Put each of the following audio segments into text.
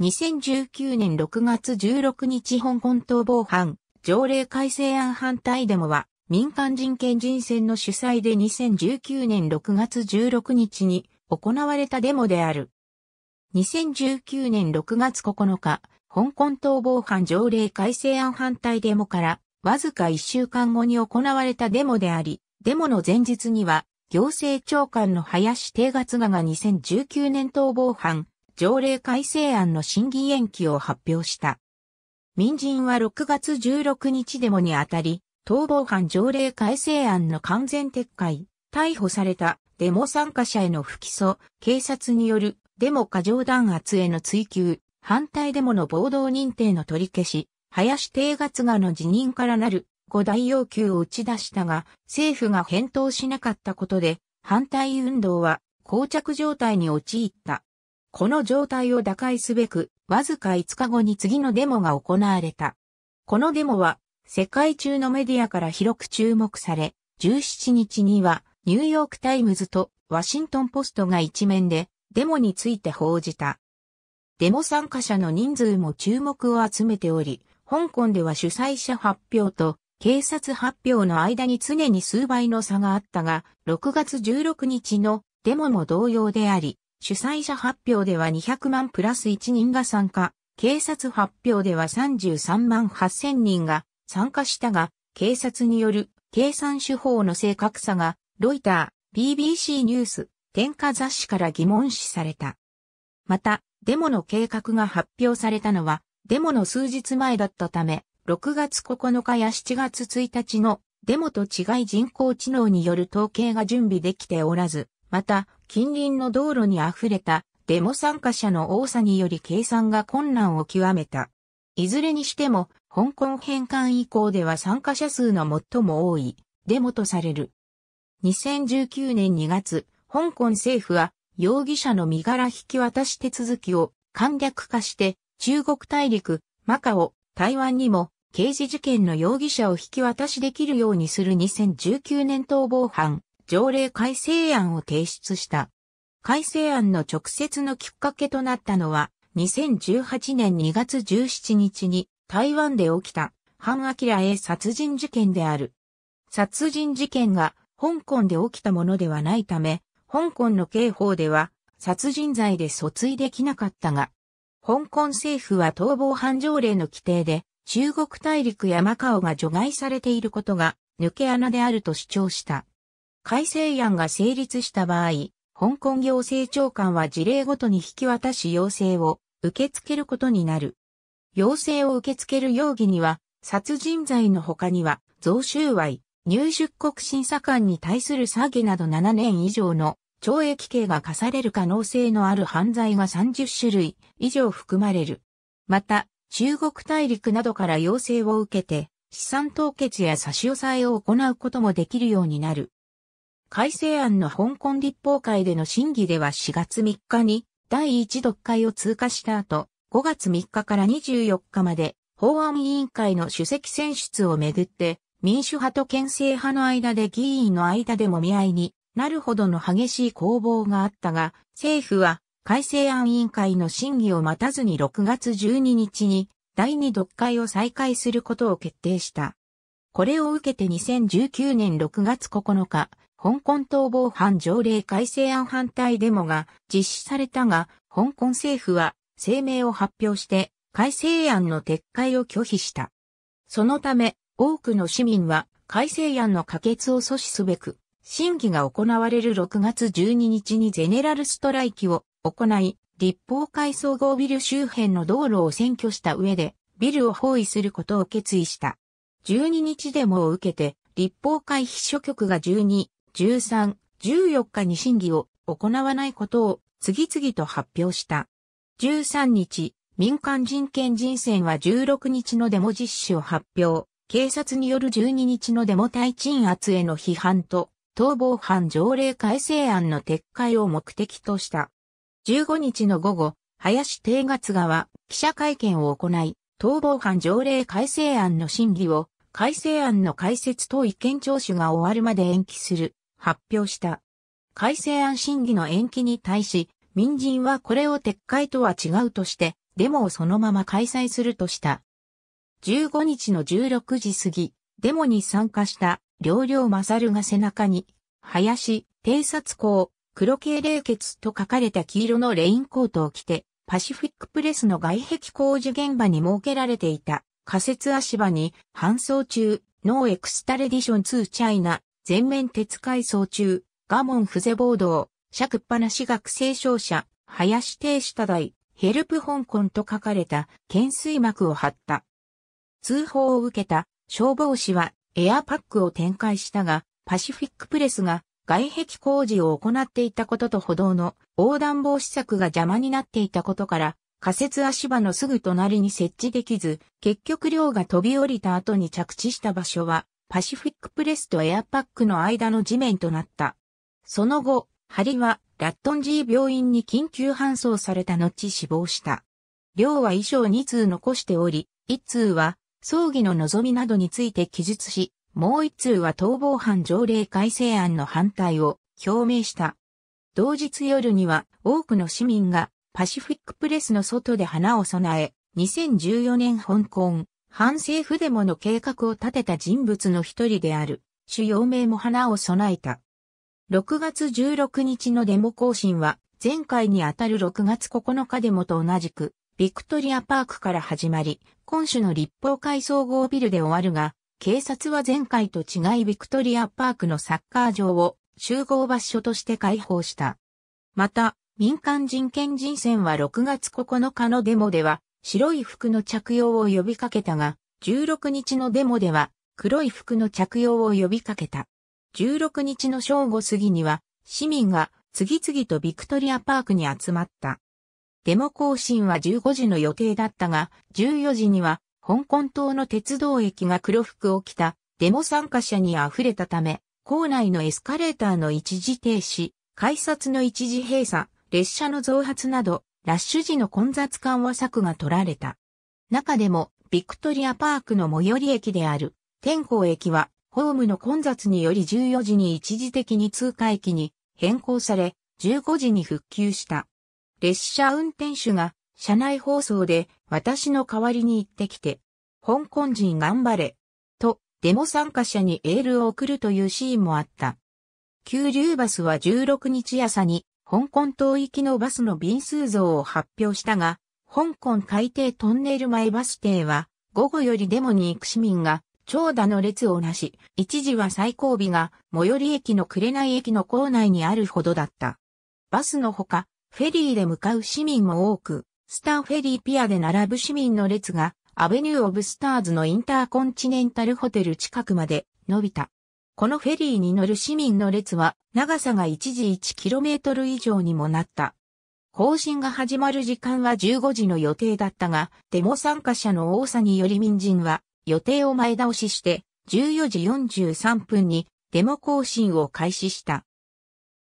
2019年6月16日香港逃亡犯、条例改正案反対デモは、民間人権人選の主催で2019年6月16日に行われたデモである。2019年6月9日、香港逃亡犯条例改正案反対デモから、わずか1週間後に行われたデモであり、デモの前日には、行政長官の林定月賀が2019年逃亡犯、条例改正案の審議延期を発表した。民人は6月16日デモにあたり、逃亡犯条例改正案の完全撤回、逮捕されたデモ参加者への不起訴、警察によるデモ過剰弾圧への追及、反対デモの暴動認定の取り消し、林定月がの辞任からなる5大要求を打ち出したが、政府が返答しなかったことで、反対運動は膠着状態に陥った。この状態を打開すべく、わずか5日後に次のデモが行われた。このデモは、世界中のメディアから広く注目され、17日には、ニューヨークタイムズとワシントンポストが一面で、デモについて報じた。デモ参加者の人数も注目を集めており、香港では主催者発表と警察発表の間に常に数倍の差があったが、6月16日のデモも同様であり、主催者発表では200万プラス1人が参加、警察発表では33万8000人が参加したが、警察による計算手法の正確さが、ロイター、BBC ニュース、添加雑誌から疑問視された。また、デモの計画が発表されたのは、デモの数日前だったため、6月9日や7月1日のデモと違い人工知能による統計が準備できておらず、また、近隣の道路に溢れたデモ参加者の多さにより計算が困難を極めた。いずれにしても、香港返還以降では参加者数の最も多いデモとされる。2019年2月、香港政府は容疑者の身柄引き渡し手続きを簡略化して中国大陸、マカオ、台湾にも刑事事件の容疑者を引き渡しできるようにする2019年逃亡犯条例改正案を提出した。改正案の直接のきっかけとなったのは、2018年2月17日に台湾で起きた、反アキラへ殺人事件である。殺人事件が香港で起きたものではないため、香港の刑法では殺人罪で訴追できなかったが、香港政府は逃亡犯条例の規定で、中国大陸やマカオが除外されていることが抜け穴であると主張した。改正案が成立した場合、香港行政長官は事例ごとに引き渡し要請を受け付けることになる。要請を受け付ける容疑には、殺人罪の他には、贈収賄、入出国審査官に対する詐欺など7年以上の懲役刑が課される可能性のある犯罪が30種類以上含まれる。また、中国大陸などから要請を受けて、資産凍結や差し押さえを行うこともできるようになる。改正案の香港立法会での審議では4月3日に第1読会を通過した後、5月3日から24日まで法案委員会の主席選出をめぐって民主派と憲政派の間で議員の間でもみ合いになるほどの激しい攻防があったが、政府は改正案委員会の審議を待たずに6月12日に第2読会を再開することを決定した。これを受けて2019年6月9日、香港逃亡犯条例改正案反対デモが実施されたが、香港政府は声明を発表して改正案の撤回を拒否した。そのため、多くの市民は改正案の可決を阻止すべく、審議が行われる6月12日にゼネラルストライキを行い、立法会総合ビル周辺の道路を占拠した上で、ビルを包囲することを決意した。12日デモを受けて、立法会秘書局が12 13、14日に審議を行わないことを次々と発表した。13日、民間人権人選は16日のデモ実施を発表、警察による12日のデモ対鎮圧への批判と、逃亡犯条例改正案の撤回を目的とした。15日の午後、林定月側、記者会見を行い、逃亡犯条例改正案の審議を、改正案の解説等意見聴取が終わるまで延期する発表した。改正案審議の延期に対し、民人はこれを撤回とは違うとして、デモをそのまま開催するとした。15日の16時過ぎ、デモに参加した両両マサルが背中に、林、偵察校、黒系冷血と書かれた黄色のレインコートを着て、パシフィックプレスの外壁工事現場に設けられていた仮設足場に搬送中、ノーエクスタレディション2チャイナ全面鉄改装中、ガモン伏せ暴動、尺っぱなし学生商者、林亭下台、ヘルプ香港と書かれた懸垂幕を張った。通報を受けた消防士はエアパックを展開したが、パシフィックプレスが外壁工事を行っていたことと歩道の横断防止策が邪魔になっていたことから、仮設足場のすぐ隣に設置できず、結局量が飛び降りた後に着地した場所はパシフィックプレスとエアパックの間の地面となった。その後、ハリはラットンジー病院に緊急搬送された後死亡した。両は遺書を2通残しており、1通は葬儀の望みなどについて記述し、もう1通は逃亡犯条例改正案の反対を表明した。同日夜には多くの市民がパシフィックプレスの外で花を供え、2014年香港反政府デモの計画を立てた人物の一人である、主要名も花を備えた。6月16日のデモ行進は、前回にあたる6月9日デモと同じく、ビクトリアパークから始まり、今週の立法会総合ビルで終わるが、警察は前回と違いビクトリアパークのサッカー場を集合場所として開放した。また、民間人権人選は6月9日のデモでは、白い服の着用を呼びかけたが、16日のデモでは黒い服の着用を呼びかけた。16日の正午過ぎには市民が次々とビクトリアパークに集まった。デモ行進は15時の予定だったが、14時には香港島の鉄道駅が黒服を着たデモ参加者に溢れたため、校内のエスカレーターの一時停止、改札の一時閉鎖、列車の増発などラッシュ時の混雑緩和策が取られた。中でも、ビクトリアパークの最寄り駅である、天候駅は、ホームの混雑により14時に一時的に通過駅に変更され、15時に復旧した。列車運転手が、車内放送で、私の代わりに行ってきて、香港人頑張れ、と、デモ参加者にエールを送るというシーンもあった。急流バスは16日朝に香港島行きのバスの便数増を発表したが、香港海底トンネル前バス停は、午後よりデモに行く市民が、長蛇の列をなし、一時は最後尾が、最寄り駅の紅駅の構内にあるほどだった。バスのほか、フェリーで向かう市民も多く、スターフェリーピアで並ぶ市民の列が、アベニュー・オブ・スターズのインターコンチネンタルホテル近くまで伸びた。このフェリーに乗る市民の列は長さが一時 1km 以上にもなった。行進が始まる時間は15時の予定だったが、デモ参加者の多さにより民人は予定を前倒しして14時43分にデモ行進を開始した。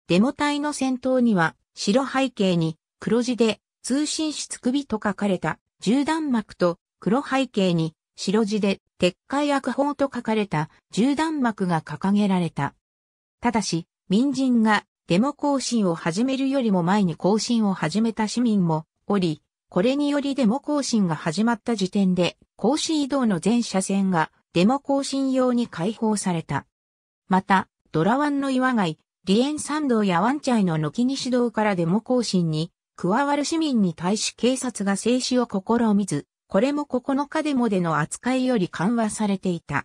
デモ隊の先頭には白背景に黒字で通信室首と書かれた銃弾幕と黒背景に白字で撤回悪法と書かれた銃弾幕が掲げられた。ただし、民人がデモ行進を始めるよりも前に行進を始めた市民もおり、これによりデモ行進が始まった時点で、行子移動の全車線がデモ行進用に開放された。また、ドラワンの岩街、リエン山道やワンチャイの軒西道からデモ行進に加わる市民に対し警察が制止を試みず、これも9日デモでの扱いより緩和されていた。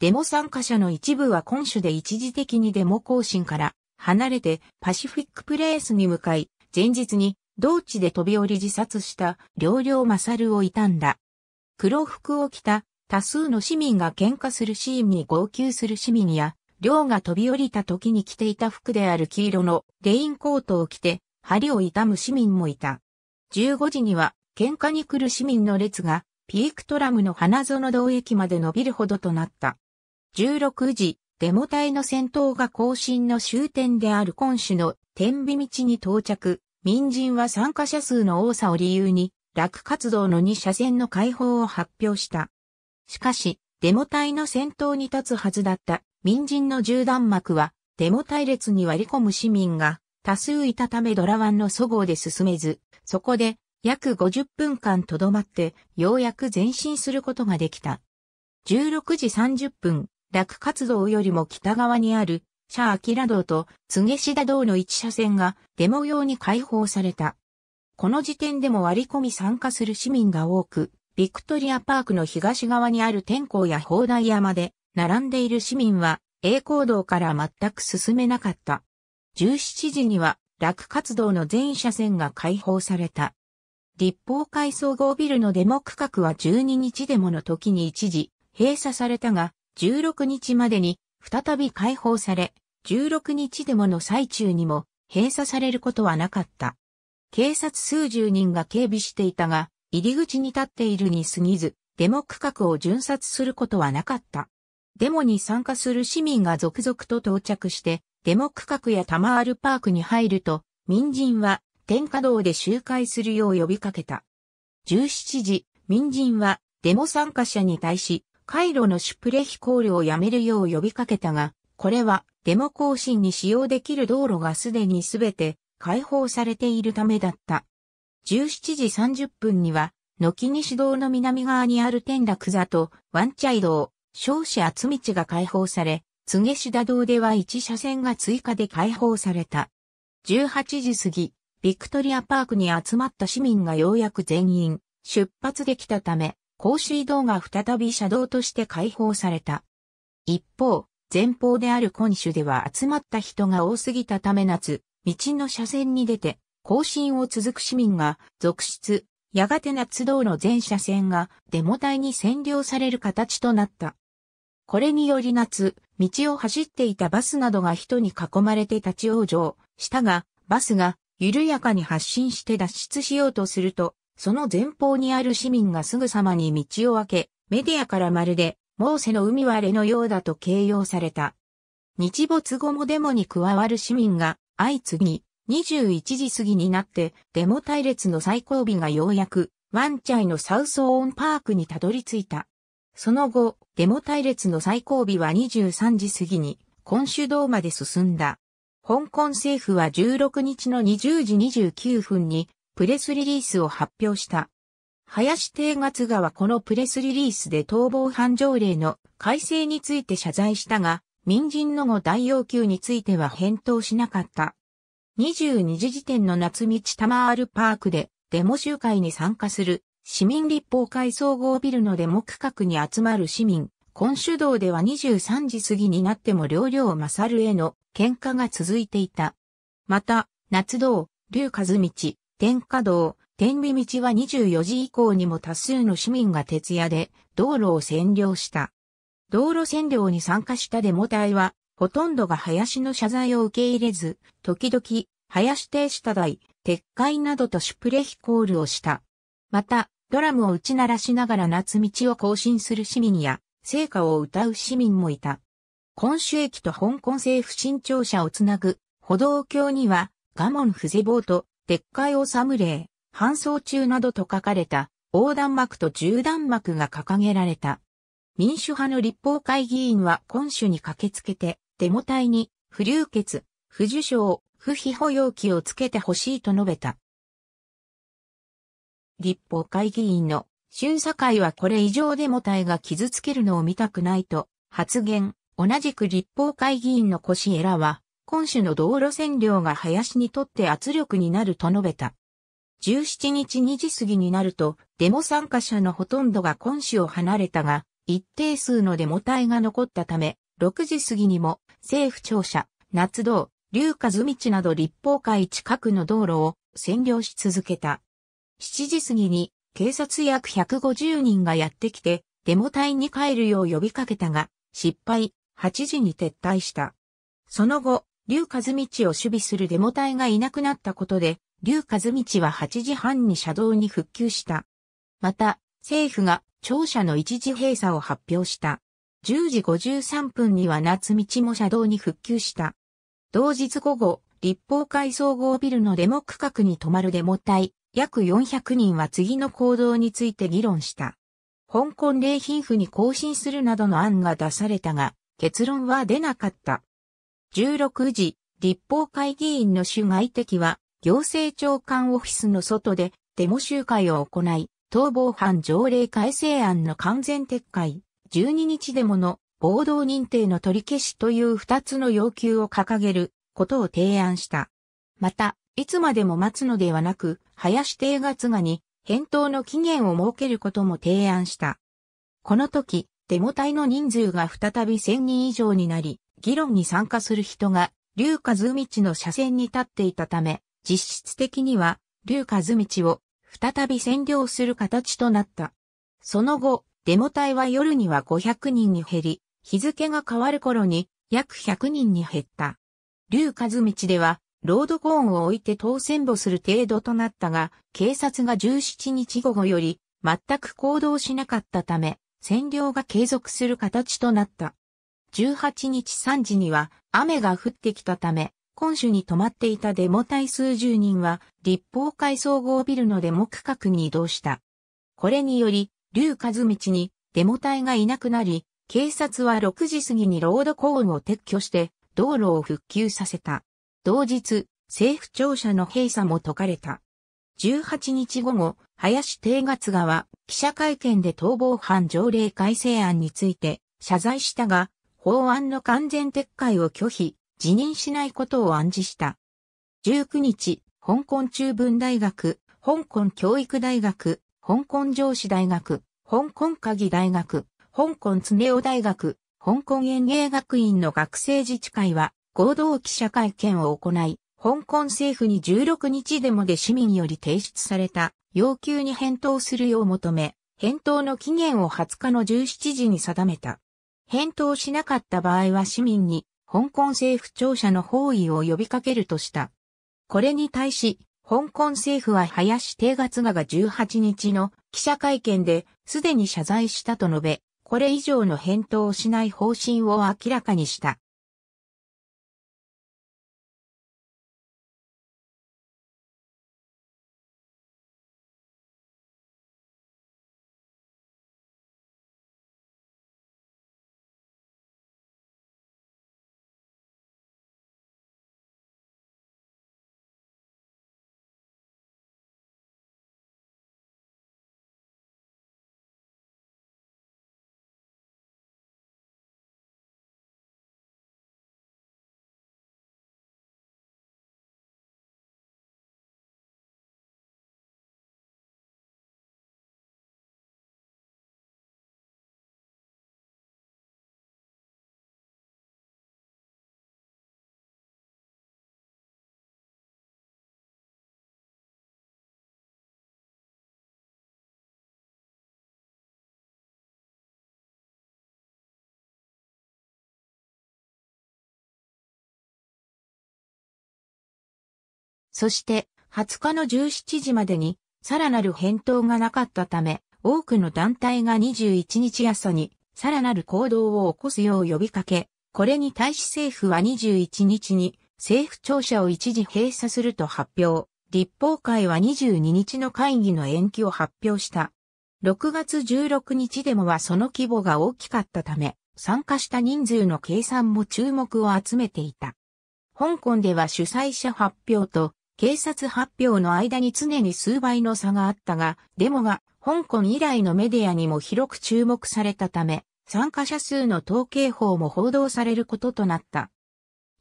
デモ参加者の一部は今週で一時的にデモ行進から離れてパシフィックプレイスに向かい、前日に同地で飛び降り自殺した両領勝を悼んだ。黒服を着た多数の市民が喧嘩するシーンに号泣する市民や、両が飛び降りた時に着ていた服である黄色のレインコートを着て、針を痛む市民もいた。15時には喧嘩に来る市民の列が、ピークトラムの花園道駅まで伸びるほどとなった。16時、デモ隊の戦闘が行進の終点である今週の天日道に到着。民人は参加者数の多さを理由に、落活動の2車線の解放を発表した。しかし、デモ隊の先頭に立つはずだった民人の銃弾幕は、デモ隊列に割り込む市民が多数いたためドラワンの祖号で進めず、そこで約50分間とどまって、ようやく前進することができた。16時30分、落活動よりも北側にある、シャアキラ道と、津下シダ道の一車線が、デモ用に開放された。この時点でも割り込み参加する市民が多く、ビクトリアパークの東側にある天候や砲台山で、並んでいる市民は、栄光道から全く進めなかった。17時には、落活動の全車線が開放された。立法会総合ビルのデモ区画は12日デモの時に一時閉鎖されたが、16日までに再び解放され、16日デモの最中にも閉鎖されることはなかった。警察数十人が警備していたが、入り口に立っているに過ぎず、デモ区画を巡殺することはなかった。デモに参加する市民が続々と到着して、デモ区画やタマールパークに入ると、民人は天下道で集会するよう呼びかけた。17時、民人はデモ参加者に対し、回路のシュプレヒコールをやめるよう呼びかけたが、これはデモ行進に使用できる道路がすでにすべて開放されているためだった。17時30分には、軒西道の南側にある天楽座とワンチャイ道、少子厚道が開放され、柘下道では1車線が追加で開放された。18時過ぎ、ビクトリアパークに集まった市民がようやく全員出発できたため、公衆道が再び車道として開放された。一方、前方である今州では集まった人が多すぎたため夏、道の車線に出て、行進を続く市民が続出、やがて夏道路全車線がデモ隊に占領される形となった。これにより夏、道を走っていたバスなどが人に囲まれて立ち往生したが、バスが緩やかに発進して脱出しようとすると、その前方にある市民がすぐさまに道を開け、メディアからまるで、モーセの海割れのようだと形容された。日没後もデモに加わる市民が相次ぎ、21時過ぎになって、デモ隊列の最後尾がようやく、ワンチャイのサウスオーンパークにたどり着いた。その後、デモ隊列の最後尾は23時過ぎに、今週堂まで進んだ。香港政府は16日の20時29分にプレスリリースを発表した。林定月川はこのプレスリリースで逃亡犯条例の改正について謝罪したが、民人の後大要求については返答しなかった。22時時点の夏道タマールパークでデモ集会に参加する市民立法会総合ビルのデモ区画に集まる市民今主道では23時過ぎになっても両領勝るへの喧嘩が続いていた。また、夏道、竜和道、天下道、天美道は24時以降にも多数の市民が徹夜で道路を占領した。道路占領に参加したデモ隊は、ほとんどが林の謝罪を受け入れず、時々、林停止多台、撤回などとシュプレヒコールをした。また、ドラムを打ち鳴らしながら夏道を行進する市民や、成果を歌う市民もいた。今週駅と香港政府新庁舎をつなぐ歩道橋には、我門不是ボート、撤回をサムレー、搬送中などと書かれた横断幕と縦断幕が掲げられた。民主派の立法会議員は今週に駆けつけて、デモ隊に不流血、不受賞、不非保養器をつけてほしいと述べた。立法会議員の春査会はこれ以上デモ隊が傷つけるのを見たくないと発言。同じく立法会議員のコシエラは、今週の道路占領が林にとって圧力になると述べた。17日2時過ぎになると、デモ参加者のほとんどが今週を離れたが、一定数のデモ隊が残ったため、6時過ぎにも政府庁舎、夏道、龍和道など立法会近くの道路を占領し続けた。7時過ぎに警察約150人がやってきて、デモ隊に帰るよう呼びかけたが、失敗、8時に撤退した。その後、劉和道を守備するデモ隊がいなくなったことで、劉和道は8時半に車道に復旧した。また、政府が庁舎の一時閉鎖を発表した。10時53分には夏道も車道に復旧した。同日午後、立法会総合ビルのデモ区画に泊まるデモ隊、約400人は次の行動について議論した。香港礼品府に更新するなどの案が出されたが、結論は出なかった。16時、立法会議員の主外敵は、行政長官オフィスの外でデモ集会を行い、逃亡犯条例改正案の完全撤回、12日デモの暴動認定の取り消しという2つの要求を掲げることを提案した。また、いつまでも待つのではなく、林が月賀に返答の期限を設けることも提案した。この時、デモ隊の人数が再び1000人以上になり、議論に参加する人が、龍和道の車線に立っていたため、実質的には、龍和道を再び占領する形となった。その後、デモ隊は夜には500人に減り、日付が変わる頃に約100人に減った。龍和道ではロードコーンを置いて当選簿する程度となったが、警察が17日午後より全く行動しなかったため、占領が継続する形となった。18日3時には雨が降ってきたため、今週に泊まっていたデモ隊数十人は立法会総合ビルのデモ区画に移動した。これにより、竜和道にデモ隊がいなくなり、警察は6時過ぎにロードコーンを撤去して道路を復旧させた。同日、政府庁舎の閉鎖も解かれた。18日午後、林定月川記者会見で逃亡犯条例改正案について謝罪したが、法案の完全撤回を拒否、辞任しないことを暗示した。19日、香港中文大学、香港教育大学、香港上司大学、香港科技大学、香港常雄大学、香港園芸学院の学生自治会は、合同記者会見を行い、香港政府に16日デモで市民より提出された要求に返答するよう求め、返答の期限を20日の17時に定めた。返答しなかった場合は市民に香港政府庁舎の包囲を呼びかけるとした。これに対し、香港政府は林定月がが18日の記者会見ですでに謝罪したと述べ、これ以上の返答をしない方針を明らかにした。そして、20日の17時までに、さらなる返答がなかったため、多くの団体が21日朝に、さらなる行動を起こすよう呼びかけ、これに対し政府は21日に、政府庁舎を一時閉鎖すると発表、立法会は22日の会議の延期を発表した。6月16日デモはその規模が大きかったため、参加した人数の計算も注目を集めていた。香港では主催者発表と警察発表の間に常に数倍の差があったが、デモが香港以来のメディアにも広く注目されたため、参加者数の統計法も報道されることとなった。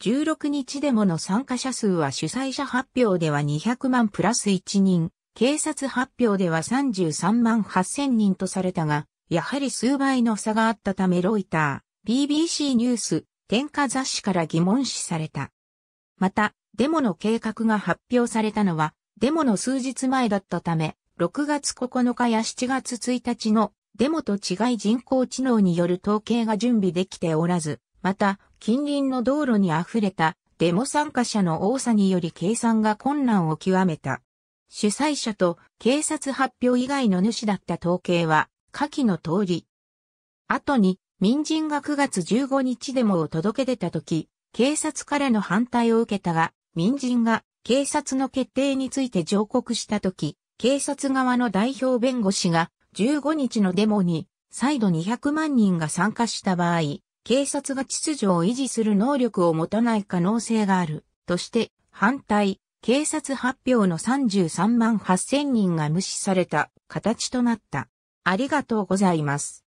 16日デモの参加者数は主催者発表では200万プラス1人、警察発表では33万8000人とされたが、やはり数倍の差があったためロイター、BBC ニュース、天下雑誌から疑問視された。また、デモの計画が発表されたのは、デモの数日前だったため、6月9日や7月1日のデモと違い人工知能による統計が準備できておらず、また、近隣の道路に溢れたデモ参加者の多さにより計算が困難を極めた。主催者と警察発表以外の主だった統計は、下記の通り。後に、民人が9月15日デモを届け出た時、警察からの反対を受けたが、民人が警察の決定について上告したとき、警察側の代表弁護士が15日のデモに再度200万人が参加した場合、警察が秩序を維持する能力を持たない可能性があるとして反対、警察発表の33万8000人が無視された形となった。ありがとうございます。